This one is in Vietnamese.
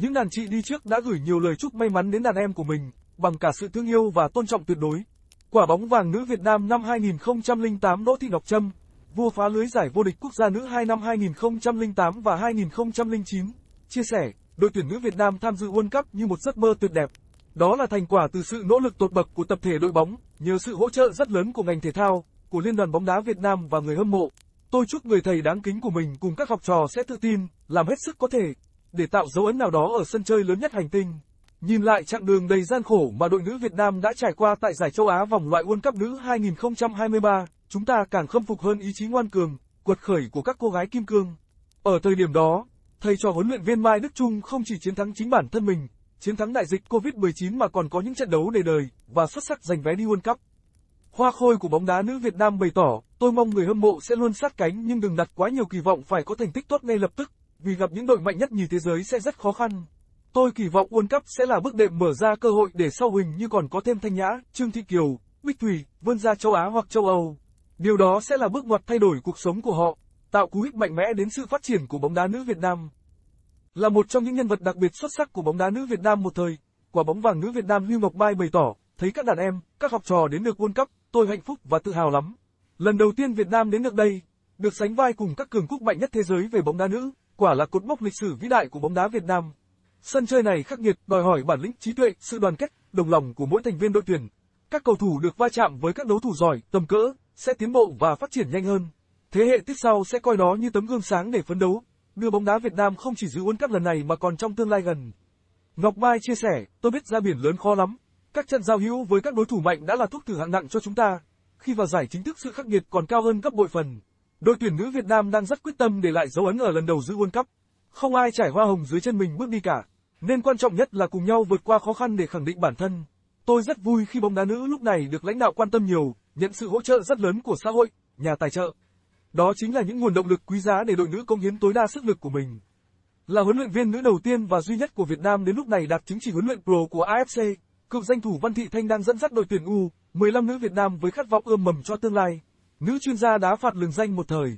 Những đàn chị đi trước đã gửi nhiều lời chúc may mắn đến đàn em của mình, bằng cả sự thương yêu và tôn trọng tuyệt đối. Quả bóng vàng nữ Việt Nam năm 2008 Đỗ Thị Ngọc Trâm, vua phá lưới giải vô địch quốc gia nữ hai năm 2008 và 2009, chia sẻ, đội tuyển nữ Việt Nam tham dự World Cup như một giấc mơ tuyệt đẹp. Đó là thành quả từ sự nỗ lực tột bậc của tập thể đội bóng, nhờ sự hỗ trợ rất lớn của ngành thể thao, của Liên đoàn bóng đá Việt Nam và người hâm mộ. Tôi chúc người thầy đáng kính của mình cùng các học trò sẽ tự tin, làm hết sức có thể, để tạo dấu ấn nào đó ở sân chơi lớn nhất hành tinh. Nhìn lại chặng đường đầy gian khổ mà đội nữ Việt Nam đã trải qua tại giải châu Á vòng loại World Cup nữ 2023, chúng ta càng khâm phục hơn ý chí ngoan cường, quật khởi của các cô gái kim cương. Ở thời điểm đó, thầy trò huấn luyện viên Mai Đức Trung không chỉ chiến thắng chính bản thân mình, chiến thắng đại dịch Covid-19 mà còn có những trận đấu để đời và xuất sắc giành vé đi World Cup. Hoa khôi của bóng đá nữ Việt Nam bày tỏ, tôi mong người hâm mộ sẽ luôn sát cánh nhưng đừng đặt quá nhiều kỳ vọng phải có thành tích tốt ngay lập tức vì gặp những đội mạnh nhất như thế giới sẽ rất khó khăn. Tôi kỳ vọng World Cup sẽ là bước đệm mở ra cơ hội để sau Huỳnh như còn có thêm Thanh Nhã, Trương Thị Kiều, Bích Thủy vươn ra châu Á hoặc châu Âu. Điều đó sẽ là bước ngoặt thay đổi cuộc sống của họ, tạo cú hích mạnh mẽ đến sự phát triển của bóng đá nữ Việt Nam. Là một trong những nhân vật đặc biệt xuất sắc của bóng đá nữ Việt Nam một thời, quả bóng vàng nữ Việt Nam huy Ngọc Mai bày tỏ, thấy các đàn em, các học trò đến được World Cup, tôi hạnh phúc và tự hào lắm. Lần đầu tiên Việt Nam đến được đây, được sánh vai cùng các cường quốc mạnh nhất thế giới về bóng đá nữ quả là cột mốc lịch sử vĩ đại của bóng đá Việt Nam. Sân chơi này khắc nghiệt, đòi hỏi bản lĩnh trí tuệ, sự đoàn kết, đồng lòng của mỗi thành viên đội tuyển. Các cầu thủ được va chạm với các đấu thủ giỏi, tầm cỡ, sẽ tiến bộ và phát triển nhanh hơn. Thế hệ tiếp sau sẽ coi đó như tấm gương sáng để phấn đấu, đưa bóng đá Việt Nam không chỉ giữ World Cup lần này mà còn trong tương lai gần. Ngọc Mai chia sẻ, tôi biết ra biển lớn khó lắm. Các trận giao hữu với các đối thủ mạnh đã là thuốc thử hạng nặng cho chúng ta. Khi vào giải chính thức sự khắc nghiệt còn cao hơn gấp bội phần. Đội tuyển nữ Việt Nam đang rất quyết tâm để lại dấu ấn ở lần đầu giữ World Cup. Không ai trải hoa hồng dưới chân mình bước đi cả, nên quan trọng nhất là cùng nhau vượt qua khó khăn để khẳng định bản thân. Tôi rất vui khi bóng đá nữ lúc này được lãnh đạo quan tâm nhiều, nhận sự hỗ trợ rất lớn của xã hội, nhà tài trợ. Đó chính là những nguồn động lực quý giá để đội nữ công hiến tối đa sức lực của mình. Là huấn luyện viên nữ đầu tiên và duy nhất của Việt Nam đến lúc này đạt chứng chỉ huấn luyện pro của AFC, cựu danh thủ Văn Thị Thanh đang dẫn dắt đội tuyển U15 nữ Việt Nam với khát vọng ươm mầm cho tương lai. Nữ chuyên gia đá phạt lừng danh một thời,